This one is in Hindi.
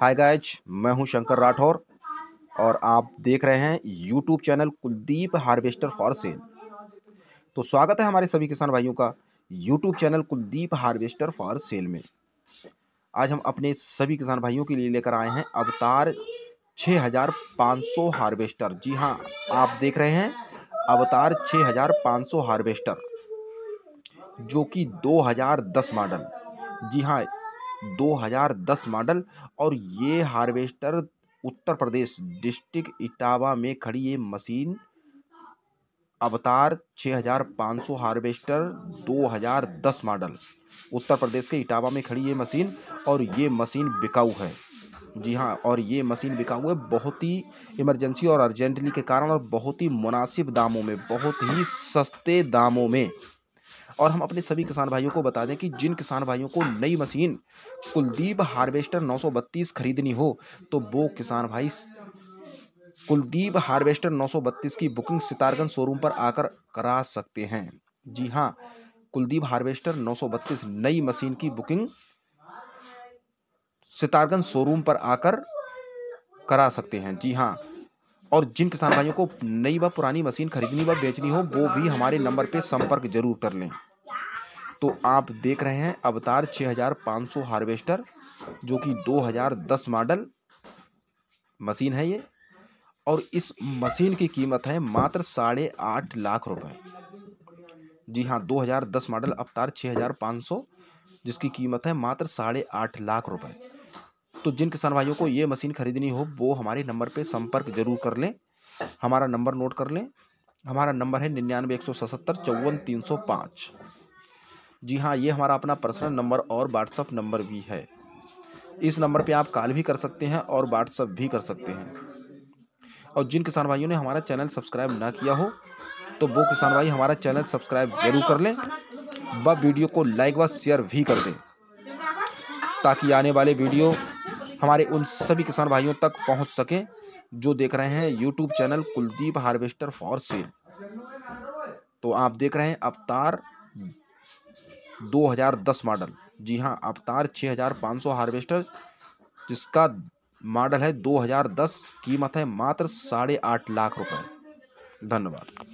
हाय गाइज मैं हूं शंकर राठौर और आप देख रहे हैं YouTube channel Kuldeep harvester for sale तो स्वागत है हमारे सभी किसान भाइयों का YouTube channel Kuldeep harvester for sale में आज हम अपने सभी किसान भाइयों के लिए लेकर आए हैं अवतार 6500 हार्वेस्टर जी हाँ आप देख रहे हैं अवतार 6500 हार्वेस्टर जो कि 2010 मॉडल जी हाँ 2010 मॉडल और ये हार्वेस्टर उत्तर प्रदेश डिस्ट्रिक्ट इटावा में खड़ी ये मशीन अवतार 6500 हार्वेस्टर 2010 मॉडल उत्तर प्रदेश के इटावा में खड़ी ये मशीन और ये मशीन बिकाऊ है जी हाँ और ये मशीन बिका है बहुत ही इमरजेंसी और अर्जेंटली के कारण और बहुत ही मुनासिब दामों में बहुत ही सस्ते दामों में और हम अपने सभी किसान भाइयों को बता दें कि जिन किसान भाइयों को नई मशीन कुलदीप हार्वेस्टर 932 खरीदनी हो तो वो किसान भाई कुलदीप हार्वेस्टर 932 की बुकिंग सितारगंज शोरूम पर आकर करा सकते हैं जी हाँ कुलदीप हार्वेस्टर 932 नई मशीन की बुकिंग सितारगंज शोरूम पर आकर करा सकते हैं जी हाँ और जिन किसान भाइयों को नई व पुरानी मशीन खरीदनी व बेचनी हो वो भी हमारे नंबर पे संपर्क जरूर कर लें तो आप देख रहे हैं अवतार 6500 हार्वेस्टर जो कि 2010 मॉडल मशीन है ये और इस मशीन की कीमत है मात्र साढ़े आठ लाख रुपए जी हाँ 2010 मॉडल अवतार 6500 जिसकी कीमत है मात्र साढ़े आठ लाख रुपए तो जिन किसान भाइयों को ये मशीन खरीदनी हो वो हमारे नंबर पे संपर्क जरूर कर लें हमारा नंबर नोट कर लें हमारा नंबर है निन्यानवे एक सौ सतहत्तर चौवन तीन सौ पाँच जी हाँ ये हमारा अपना पर्सनल नंबर और व्हाट्सअप नंबर भी है इस नंबर पे आप कॉल भी कर सकते हैं और व्हाट्सअप भी कर सकते हैं और जिन किसान भाइयों ने हमारा चैनल सब्सक्राइब ना किया हो तो वो किसान भाई हमारा चैनल सब्सक्राइब जरूर कर लें व वीडियो को लाइक व शेयर भी कर दें ताकि आने वाले वीडियो हमारे उन सभी किसान भाइयों तक पहुंच सके जो देख रहे हैं YouTube channel Kuldeep harvester for sale तो आप देख रहे हैं अवतार 2010 मॉडल जी हाँ अवतार 6500 हार्वेस्टर जिसका मॉडल है 2010 कीमत है मात्र साढ़े आठ लाख रुपए धन्यवाद